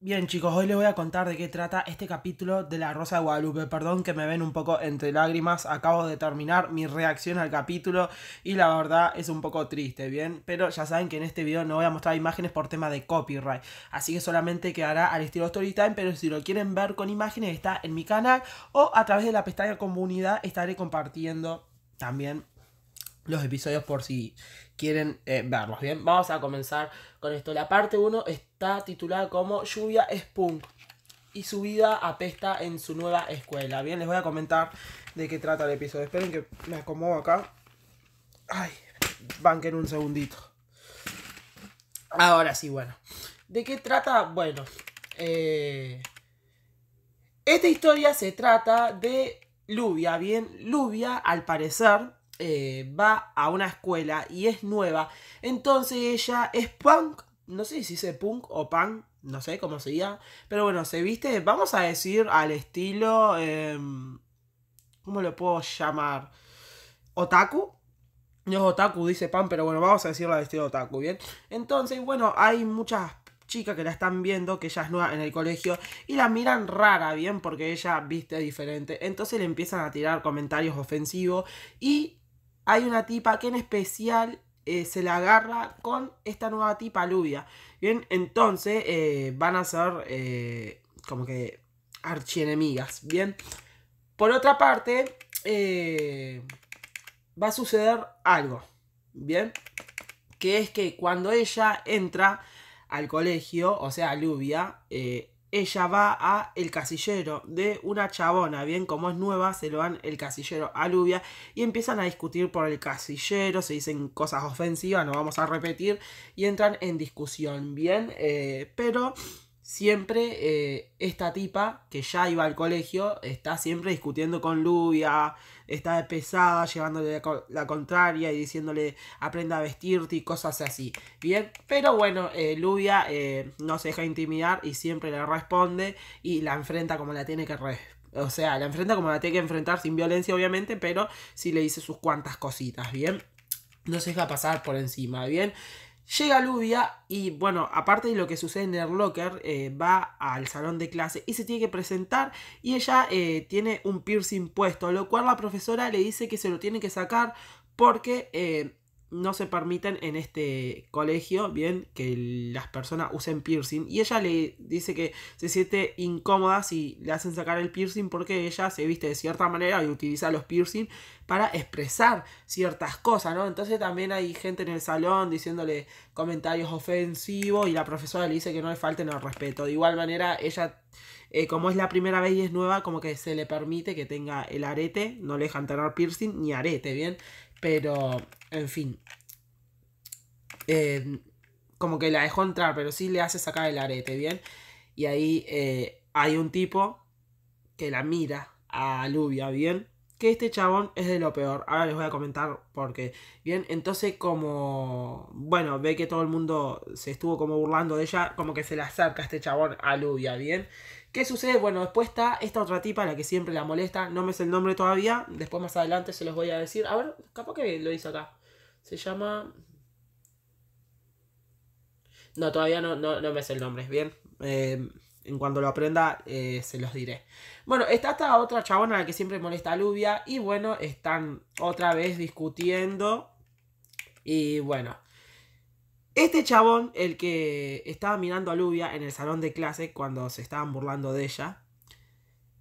Bien chicos, hoy les voy a contar de qué trata este capítulo de La Rosa de Guadalupe. Perdón que me ven un poco entre lágrimas, acabo de terminar mi reacción al capítulo y la verdad es un poco triste, ¿bien? Pero ya saben que en este video no voy a mostrar imágenes por tema de copyright, así que solamente quedará al estilo Storytime, pero si lo quieren ver con imágenes está en mi canal o a través de la pestaña comunidad estaré compartiendo también los episodios por si quieren eh, verlos. Bien, vamos a comenzar con esto. La parte 1 está titulada como Lluvia Spunk y su vida apesta en su nueva escuela. Bien, les voy a comentar de qué trata el episodio. Esperen que me acomodo acá. Ay, banquen un segundito. Ahora sí, bueno. ¿De qué trata? Bueno, eh, esta historia se trata de Lluvia. Bien, Lluvia, al parecer, eh, va a una escuela y es nueva. Entonces ella es punk. No sé si dice punk o punk. No sé cómo se Pero bueno, se viste, vamos a decir, al estilo... Em, ¿Cómo lo puedo llamar? Otaku. No es otaku, dice pan, pero bueno, vamos a decirlo al estilo otaku, ¿bien? Entonces, bueno, hay muchas chicas que la están viendo, que ella es nueva en el colegio, y la miran rara, bien, porque ella viste diferente. Entonces le empiezan a tirar comentarios ofensivos y hay una tipa que en especial eh, se la agarra con esta nueva tipa Lubia. Bien, entonces eh, van a ser eh, como que archienemigas. Bien, por otra parte, va a suceder algo. Bien, que es que cuando ella entra al colegio, o sea, Luvia, ella va a el casillero de una chabona, bien como es nueva, se lo dan el casillero a Lubia y empiezan a discutir por el casillero, se dicen cosas ofensivas, no vamos a repetir, y entran en discusión, bien, eh, pero siempre eh, esta tipa que ya iba al colegio está siempre discutiendo con Lubia, está pesada, llevándole la, contraria y diciéndole aprenda a vestirte y cosas así. Bien, pero bueno, eh, Lubia eh, no se deja intimidar y siempre le responde y la enfrenta como la tiene que O sea, la enfrenta como la tiene que enfrentar sin violencia, obviamente, pero sí le dice sus cuantas cositas, ¿bien? No se deja pasar por encima, ¿bien? Llega Lubia y bueno, aparte de lo que sucede en el locker, eh, va al salón de clase y se tiene que presentar y ella eh, tiene un piercing puesto, lo cual la profesora le dice que se lo tiene que sacar porque eh, no se permiten en este colegio, bien, que las personas usen piercing. Y ella le dice que se siente incómoda si le hacen sacar el piercing porque ella se viste de cierta manera y utiliza los piercing para expresar ciertas cosas, ¿no? Entonces también hay gente en el salón diciéndole comentarios ofensivos y la profesora le dice que no le falten el respeto. De igual manera, ella, eh, como es la primera vez y es nueva, como que se le permite que tenga el arete, no le dejan tener piercing ni arete, ¿bien? Pero en fin. Eh, como que la dejó entrar, pero sí le hace sacar el arete, ¿bien? Y ahí eh, hay un tipo que la mira a Lubia, ¿bien? Que este chabón es de lo peor. Ahora les voy a comentar por qué. Bien, entonces como, bueno, ve que todo el mundo se estuvo como burlando de ella, como que se le acerca este chabón a Lubia, ¿bien? ¿Qué sucede? Bueno, después está esta otra tipa, la que siempre la molesta, no me sé el nombre todavía, después más adelante se los voy a decir. A ver, capaz que lo hizo acá. Se llama... No, todavía no, no, me sé el nombre. Bien. Em, en cuanto lo aprenda, eh, se los diré. Bueno, está esta otra chabona a la que siempre molesta a Lubia. Y bueno, están otra vez discutiendo. Y bueno. Este chabón, el que estaba mirando a Lubia en el salón de clase cuando se estaban burlando de ella,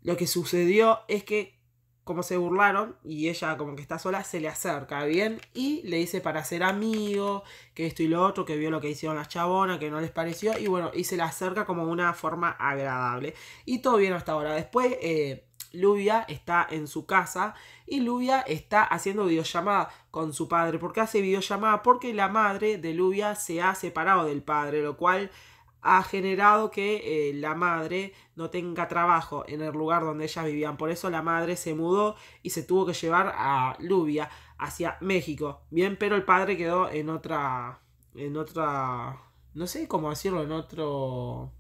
lo que sucedió es que como se burlaron y ella como que está sola, se le acerca, ¿bien? Y le dice para ser amigo, que esto y lo otro, que vio lo que hicieron las chabonas, que no les pareció, y bueno, y se le acerca como una forma agradable. Y todo bien hasta ahora. Después, eh, Lubia está en su casa y Lubia está haciendo videollamada con su padre. ¿Por qué hace videollamada? Porque la madre de Lubia se ha separado del padre, lo cual ha generado que eh, la madre no tenga trabajo en el lugar donde ellas vivían. Por eso la madre se mudó y se tuvo que llevar a Lubia hacia México. Bien, pero el padre quedó en otra. en otra. no sé cómo decirlo, en otro.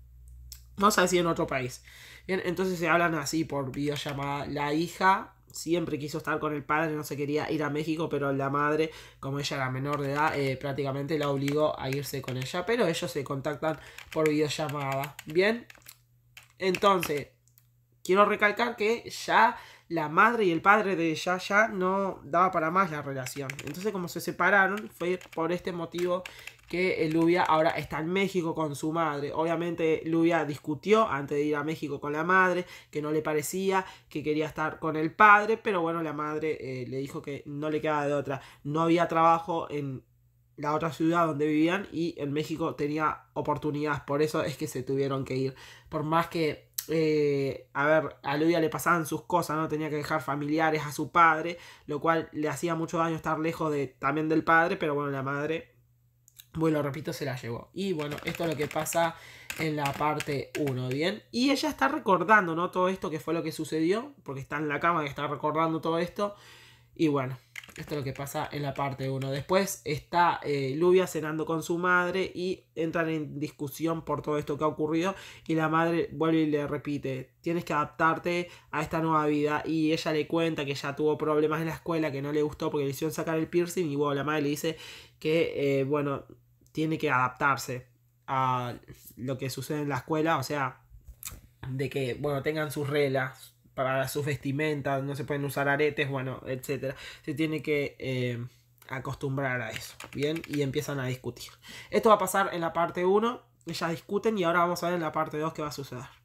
Vamos a decir en otro país. Bien, entonces se hablan así por videollamada. La hija siempre quiso estar con el padre, no se quería ir a México, pero la madre, como ella era menor de edad, eh, prácticamente la obligó a irse con ella. Pero ellos se contactan por videollamada. Bien, entonces, quiero recalcar que ya la madre y el padre de Yaya no daba para más la relación. Entonces como se separaron fue por este motivo que eh, Lubia ahora está en México con su madre. Obviamente Lubia discutió antes de ir a México con la madre, que no le parecía, que quería estar con el padre, pero bueno, la madre eh, le dijo que no le quedaba de otra. No había trabajo en la otra ciudad donde vivían y en México tenía oportunidades, por eso es que se tuvieron que ir. Por más que eh, a ver, a Ludia le pasaban sus cosas, ¿no? Tenía que dejar familiares a su padre, lo cual le hacía mucho daño estar lejos de, también del padre, pero bueno, la madre, bueno, repito, se la llevó. Y bueno, esto es lo que pasa en la parte 1, ¿bien? Y ella está recordando, ¿no? Todo esto que fue lo que sucedió, porque está en la cama que está recordando todo esto. Y bueno, esto es lo que pasa en la parte 1. Después está eh, cenando con su madre y entran en discusión por todo esto que ha ocurrido. Y la madre vuelve y le repite, tienes que adaptarte a esta nueva vida. Y ella le cuenta que ya tuvo problemas en la escuela, que no le gustó porque le hicieron sacar el piercing. Y bueno, la madre le dice que, eh, bueno, tiene que adaptarse a lo que sucede en la escuela. O sea, de que, bueno, tengan sus reglas, para sus vestimentas, no se pueden usar aretes, bueno, etc. Se tiene que eh, acostumbrar a eso, ¿bien? Y empiezan a discutir. Esto va a pasar en la parte 1, ellas discuten y ahora vamos a ver en la parte 2 qué va a suceder.